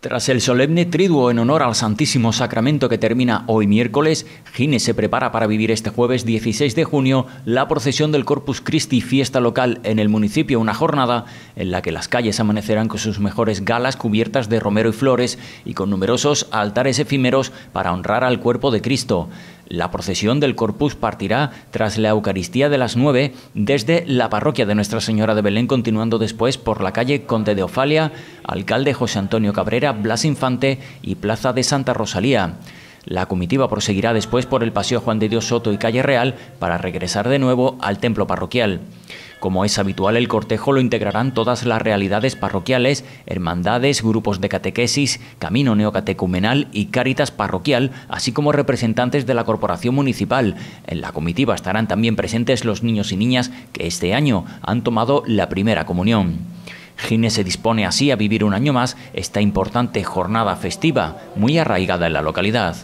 Tras el solemne triduo en honor al Santísimo Sacramento que termina hoy miércoles, Gine se prepara para vivir este jueves 16 de junio la procesión del Corpus Christi fiesta local en el municipio, una jornada en la que las calles amanecerán con sus mejores galas cubiertas de romero y flores y con numerosos altares efímeros para honrar al cuerpo de Cristo. La procesión del Corpus partirá tras la Eucaristía de las 9 desde la parroquia de Nuestra Señora de Belén, continuando después por la calle Conde de Ofalia, Alcalde José Antonio Cabrera, Blas Infante y Plaza de Santa Rosalía. La comitiva proseguirá después por el Paseo Juan de Dios Soto y Calle Real para regresar de nuevo al templo parroquial. Como es habitual, el cortejo lo integrarán todas las realidades parroquiales, hermandades, grupos de catequesis, camino neocatecumenal y cáritas parroquial, así como representantes de la corporación municipal. En la comitiva estarán también presentes los niños y niñas que este año han tomado la primera comunión. Gine se dispone así a vivir un año más esta importante jornada festiva, muy arraigada en la localidad.